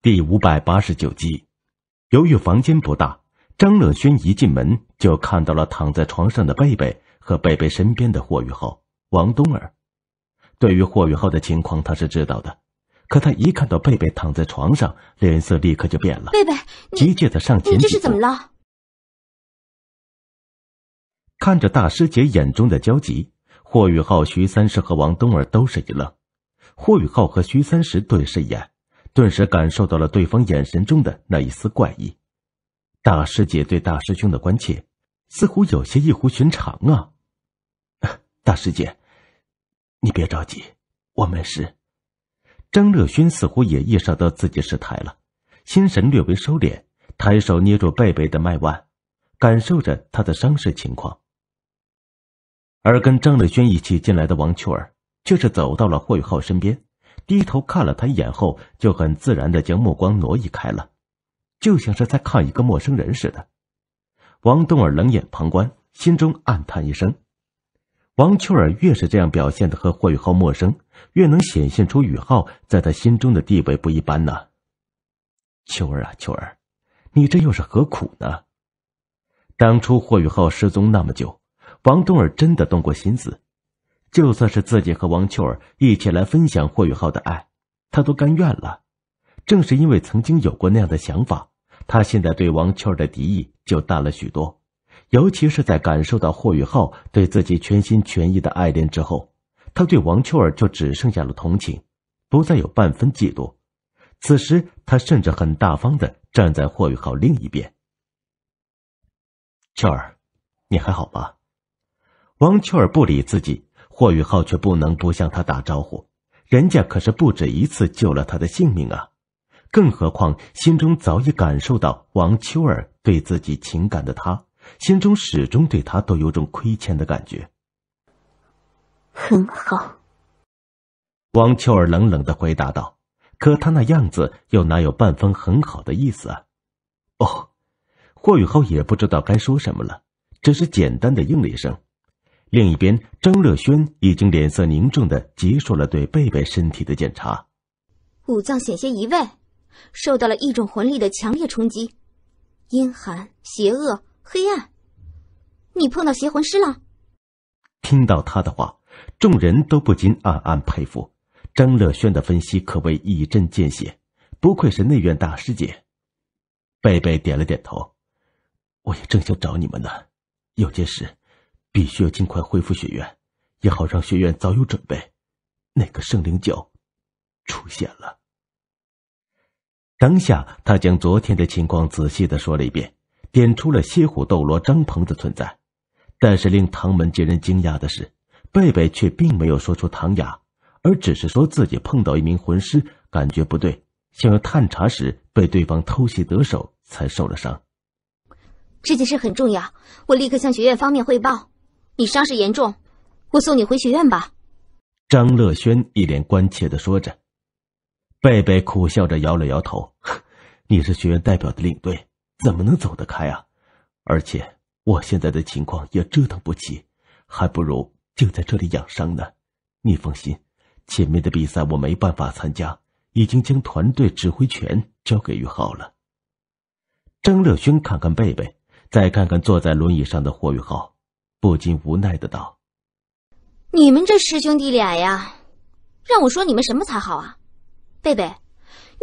第五百八十九集，由于房间不大，张乐轩一进门就看到了躺在床上的贝贝和贝贝身边的霍雨浩、王冬儿。对于霍雨浩的情况，他是知道的，可他一看到贝贝躺在床上，脸色立刻就变了。贝贝，急切的上前你这是怎么了？看着大师姐眼中的焦急，霍雨浩、徐三石和王冬儿都是一愣。霍雨浩和徐三石对视一眼。顿时感受到了对方眼神中的那一丝怪异，大师姐对大师兄的关切似乎有些异乎寻常啊！大师姐，你别着急，我没事。张乐轩似乎也意识到自己失态了，心神略微收敛，抬手捏住贝贝的脉腕，感受着他的伤势情况。而跟张乐轩一起进来的王秋儿却是走到了霍宇浩身边。低头看了他一眼后，就很自然的将目光挪移开了，就像是在看一个陌生人似的。王冬儿冷眼旁观，心中暗叹一声：王秋儿越是这样表现的和霍雨浩陌生，越能显现出雨浩在她心中的地位不一般呢。秋儿啊秋儿，你这又是何苦呢？当初霍雨浩失踪那么久，王冬儿真的动过心思。就算是自己和王秋儿一起来分享霍雨浩的爱，他都甘愿了。正是因为曾经有过那样的想法，他现在对王秋儿的敌意就淡了许多。尤其是在感受到霍雨浩对自己全心全意的爱恋之后，他对王秋儿就只剩下了同情，不再有半分嫉妒。此时，他甚至很大方的站在霍雨浩另一边。秋儿，你还好吧？王秋儿不理自己。霍雨浩却不能不向他打招呼，人家可是不止一次救了他的性命啊！更何况心中早已感受到王秋儿对自己情感的他，心中始终对他都有种亏欠的感觉。很好。王秋儿冷冷的回答道，可他那样子又哪有半分很好的意思啊？哦，霍雨浩也不知道该说什么了，只是简单的应了一声。另一边，张乐轩已经脸色凝重的结束了对贝贝身体的检查，五脏险些移位，受到了一种魂力的强烈冲击，阴寒、邪恶、黑暗，你碰到邪魂师了。听到他的话，众人都不禁暗暗佩服，张乐轩的分析可谓一针见血，不愧是内院大师姐。贝贝点了点头，我也正想找你们呢，有件事。必须要尽快恢复学院，也好让学院早有准备。那个圣灵教出现了。当下，他将昨天的情况仔细的说了一遍，点出了蝎虎斗罗张鹏的存在。但是令唐门几人惊讶的是，贝贝却并没有说出唐雅，而只是说自己碰到一名魂师，感觉不对，想要探查时被对方偷袭得手，才受了伤。这件事很重要，我立刻向学院方面汇报。你伤势严重，我送你回学院吧。”张乐轩一脸关切的说着。贝贝苦笑着摇了摇头：“ 你是学院代表的领队，怎么能走得开啊？而且我现在的情况也折腾不起，还不如就在这里养伤呢。你放心，前面的比赛我没办法参加，已经将团队指挥权交给于浩了。”张乐轩看看贝贝，再看看坐在轮椅上的霍宇浩。不禁无奈的道：“你们这师兄弟俩呀，让我说你们什么才好啊？贝贝，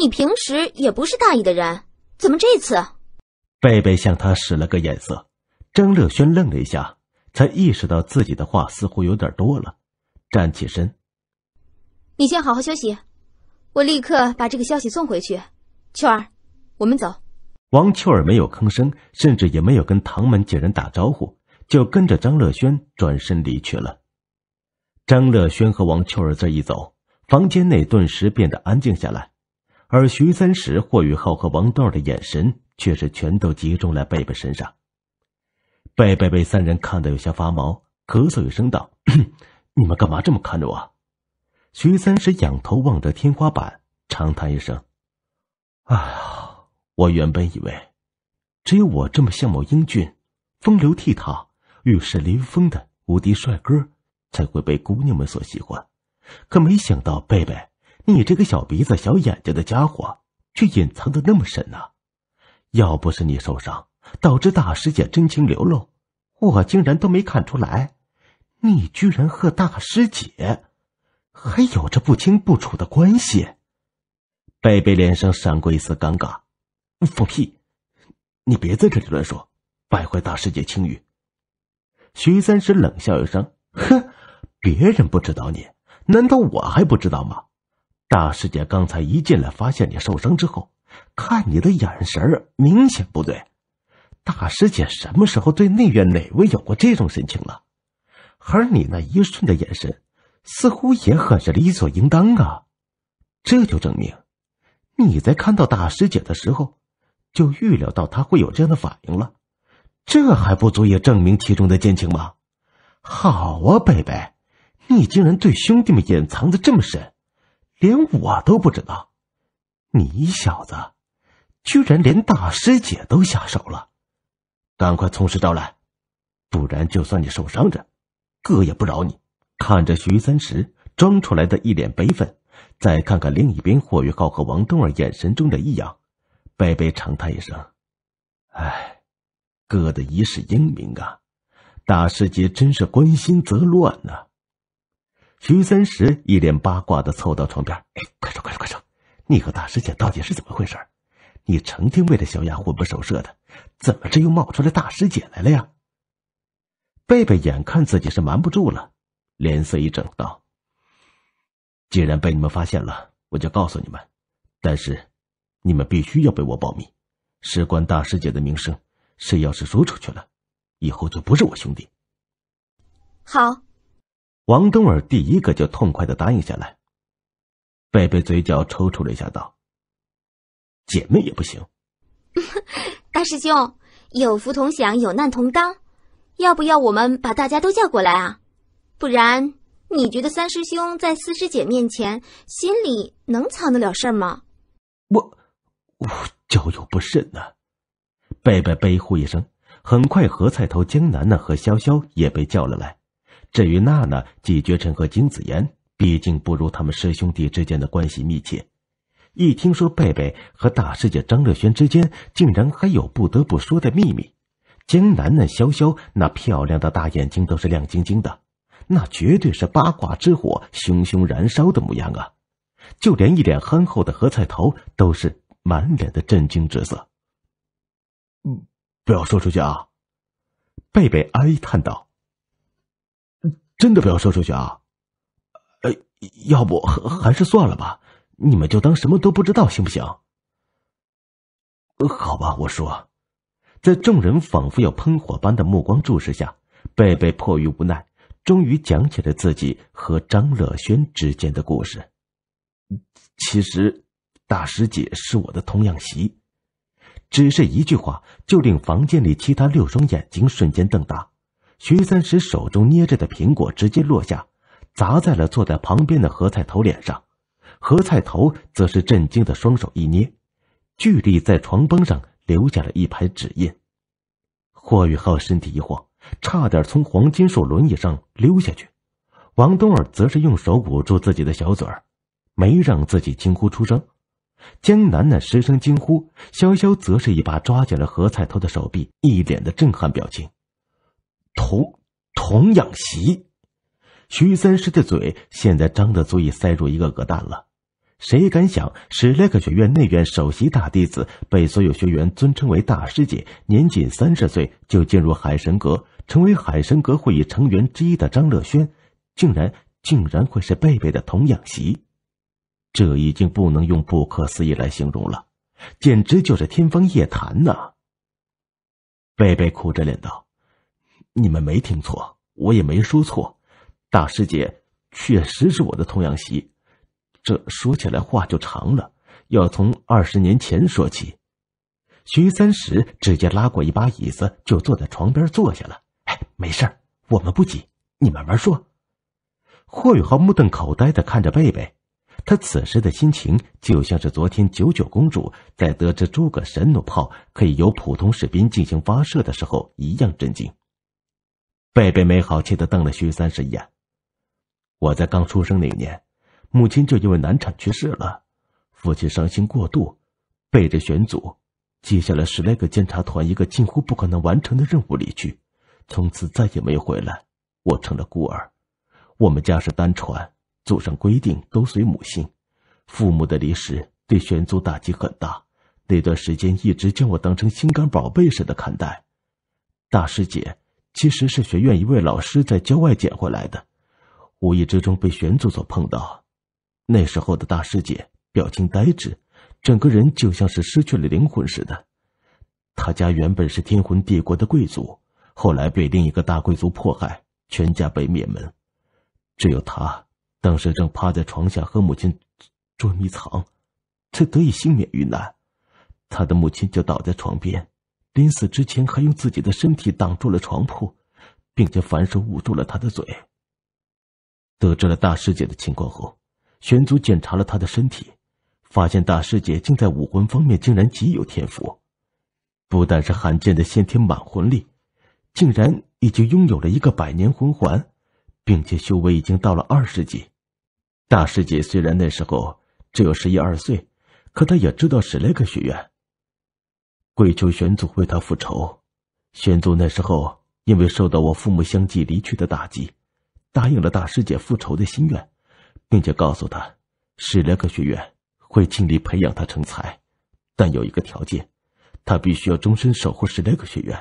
你平时也不是大意的人，怎么这次？”贝贝向他使了个眼色，张乐轩愣了一下，才意识到自己的话似乎有点多了，站起身：“你先好好休息，我立刻把这个消息送回去。”秋儿，我们走。王秋儿没有吭声，甚至也没有跟唐门几人打招呼。就跟着张乐轩转身离去了。张乐轩和王秋儿这一走，房间内顿时变得安静下来，而徐三石、霍雨浩和王豆儿的眼神却是全都集中在贝贝身上。贝贝被三人看得有些发毛，咳嗽一声道：“你们干嘛这么看着我？”徐三石仰头望着天花板，长叹一声：“哎呀，我原本以为，只有我这么相貌英俊、风流倜傥。”玉石临风的无敌帅哥才会被姑娘们所喜欢，可没想到贝贝，你这个小鼻子小眼睛的家伙，却隐藏的那么深呢！要不是你受伤导致大师姐真情流露，我竟然都没看出来，你居然和大师姐还有着不清不楚的关系。贝贝脸上闪过一丝尴尬：“放屁！你别在这里乱说，败坏大师姐清誉。”徐三石冷笑一声：“哼，别人不知道你，难道我还不知道吗？大师姐刚才一进来，发现你受伤之后，看你的眼神明显不对。大师姐什么时候对内院哪位有过这种神情了？而你那一瞬的眼神，似乎也很是理所应当啊。这就证明，你在看到大师姐的时候，就预料到她会有这样的反应了。”这还不足以证明其中的奸情吗？好啊，贝贝，你竟然对兄弟们隐藏的这么深，连我都不知道。你小子，居然连大师姐都下手了，赶快从实招来，不然就算你受伤着，哥也不饶你。看着徐三石装出来的一脸悲愤，再看看另一边霍玉浩和王东儿眼神中的异样，贝贝长叹一声：“哎。”哥的一世英名啊！大师姐真是关心则乱呐。徐三石一脸八卦的凑到床边，哎，快说快说快说，你和大师姐到底是怎么回事？你成天为了小雅魂不守舍的，怎么这又冒出来大师姐来了呀？贝贝眼看自己是瞒不住了，脸色一整道：“既然被你们发现了，我就告诉你们，但是你们必须要被我保密，事关大师姐的名声。”谁要是说出去了，以后就不是我兄弟。好，王冬儿第一个就痛快的答应下来。贝贝嘴角抽搐了一下，道：“姐妹也不行。”大师兄，有福同享，有难同当，要不要我们把大家都叫过来啊？不然你觉得三师兄在四师姐面前心里能藏得了事儿吗？我我交友不慎呢。贝贝悲呼一声，很快何菜头、江楠楠和潇潇也被叫了来。至于娜娜、季绝尘和金子妍，毕竟不如他们师兄弟之间的关系密切。一听说贝贝和大师姐张乐轩之间竟然还有不得不说的秘密，江楠楠、潇潇那漂亮的大眼睛都是亮晶晶的，那绝对是八卦之火熊熊燃烧的模样啊！就连一脸憨厚的何菜头都是满脸的震惊之色。嗯，不要说出去啊！贝贝哀叹道：“真的不要说出去啊！哎，要不还还是算了吧，你们就当什么都不知道，行不行？”好吧，我说，在众人仿佛要喷火般的目光注视下，贝贝迫于无奈，终于讲起了自己和张乐轩之间的故事。其实，大师姐是我的童养媳。只是一句话，就令房间里其他六双眼睛瞬间瞪大。徐三石手中捏着的苹果直接落下，砸在了坐在旁边的何菜头脸上。何菜头则是震惊的双手一捏，巨力在床绷上留下了一排指印。霍宇浩身体一晃，差点从黄金树轮椅上溜下去。王冬儿则是用手捂住自己的小嘴儿，没让自己惊呼出声。江楠楠失声惊呼，潇潇则是一把抓紧了何彩头的手臂，一脸的震撼表情。童童养媳，徐三师的嘴现在张得足以塞住一个鹅蛋了。谁敢想，史莱克学院内院首席大弟子，被所有学员尊称为大师姐，年仅三十岁就进入海神阁，成为海神阁会议成员之一的张乐轩，竟然竟然会是贝贝的童养媳？这已经不能用不可思议来形容了，简直就是天方夜谭呐！贝贝哭着脸道：“你们没听错，我也没说错，大师姐确实是我的童养媳。这说起来话就长了，要从二十年前说起。”徐三石直接拉过一把椅子，就坐在床边坐下了。“哎，没事我们不急，你慢慢说。”霍宇浩目瞪口呆的看着贝贝。他此时的心情，就像是昨天九九公主在得知诸葛神弩炮可以由普通士兵进行发射的时候一样震惊。贝贝没好气的瞪了徐三十一眼。我在刚出生那年，母亲就因为难产去世了，父亲伤心过度，背着玄祖，接下了十来个监察团一个近乎不可能完成的任务离去，从此再也没回来。我成了孤儿，我们家是单传。祖上规定都随母姓，父母的离世对玄宗打击很大。那段时间一直将我当成心肝宝贝似的看待。大师姐其实是学院一位老师在郊外捡回来的，无意之中被玄族所碰到。那时候的大师姐表情呆滞，整个人就像是失去了灵魂似的。他家原本是天魂帝国的贵族，后来被另一个大贵族迫害，全家被灭门，只有他。当时正趴在床下和母亲捉迷藏，才得以幸免于难。他的母亲就倒在床边，临死之前还用自己的身体挡住了床铺，并且反手捂住了他的嘴。得知了大师姐的情况后，玄祖检查了他的身体，发现大师姐竟在武魂方面竟然极有天赋，不但是罕见的先天满魂力，竟然已经拥有了一个百年魂环，并且修为已经到了二十级。大师姐虽然那时候只有十一二岁，可她也知道史莱克学院，跪求玄祖为她复仇。玄祖那时候因为受到我父母相继离去的打击，答应了大师姐复仇的心愿，并且告诉她，史莱克学院会尽力培养她成才，但有一个条件，她必须要终身守护史莱克学院，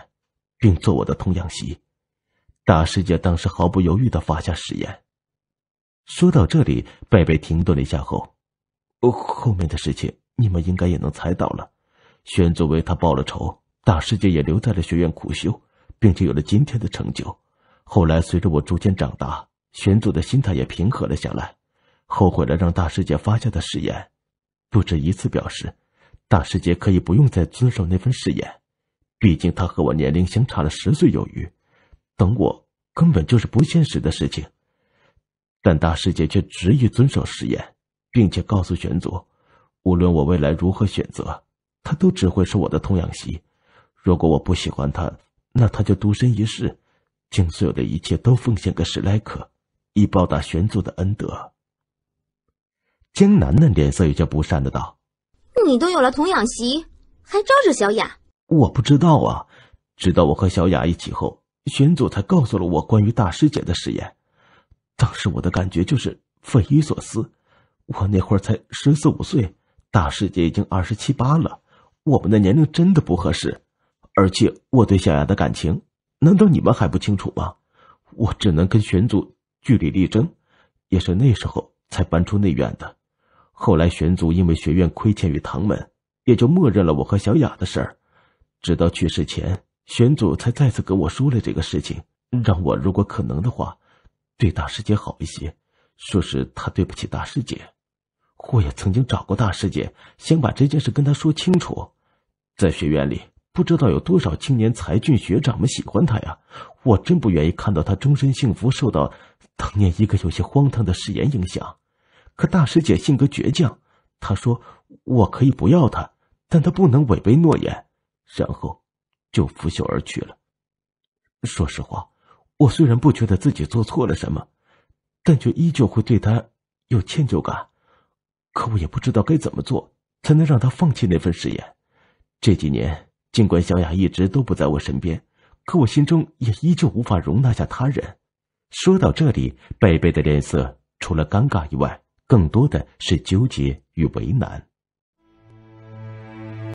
并做我的童养媳。大师姐当时毫不犹豫的发下誓言。说到这里，贝贝停顿了一下后，后后面的事情你们应该也能猜到了。玄祖为他报了仇，大师姐也留在了学院苦修，并且有了今天的成就。后来随着我逐渐长大，玄祖的心态也平和了下来，后悔了让大师姐发下的誓言，不止一次表示，大师姐可以不用再遵守那份誓言，毕竟他和我年龄相差了十岁有余，等我根本就是不现实的事情。但大师姐却执意遵守誓言，并且告诉玄祖：“无论我未来如何选择，他都只会是我的童养媳。如果我不喜欢他，那他就独身一世，将所有的一切都奉献给史莱克，以报答玄祖的恩德。”江楠楠脸色有些不善的道：“你都有了童养媳，还招惹小雅？我不知道啊。直到我和小雅一起后，玄祖才告诉了我关于大师姐的誓言。”当时我的感觉就是匪夷所思，我那会儿才十四五岁，大师姐已经二十七八了，我们的年龄真的不合适。而且我对小雅的感情，难道你们还不清楚吗？我只能跟玄祖据理力争，也是那时候才搬出内院的。后来玄祖因为学院亏欠于唐门，也就默认了我和小雅的事儿。直到去世前，玄祖才再次跟我说了这个事情，让我如果可能的话。对大师姐好一些，说是她对不起大师姐，我也曾经找过大师姐，想把这件事跟她说清楚。在学院里，不知道有多少青年才俊学长们喜欢她呀，我真不愿意看到她终身幸福受到当年一个有些荒唐的誓言影响。可大师姐性格倔强，她说我可以不要她，但她不能违背诺言，然后就拂袖而去了。说实话。我虽然不觉得自己做错了什么，但却依旧会对他有歉疚感。可我也不知道该怎么做，才能让他放弃那份誓言。这几年，尽管小雅一直都不在我身边，可我心中也依旧无法容纳下他人。说到这里，贝贝的脸色除了尴尬以外，更多的是纠结与为难。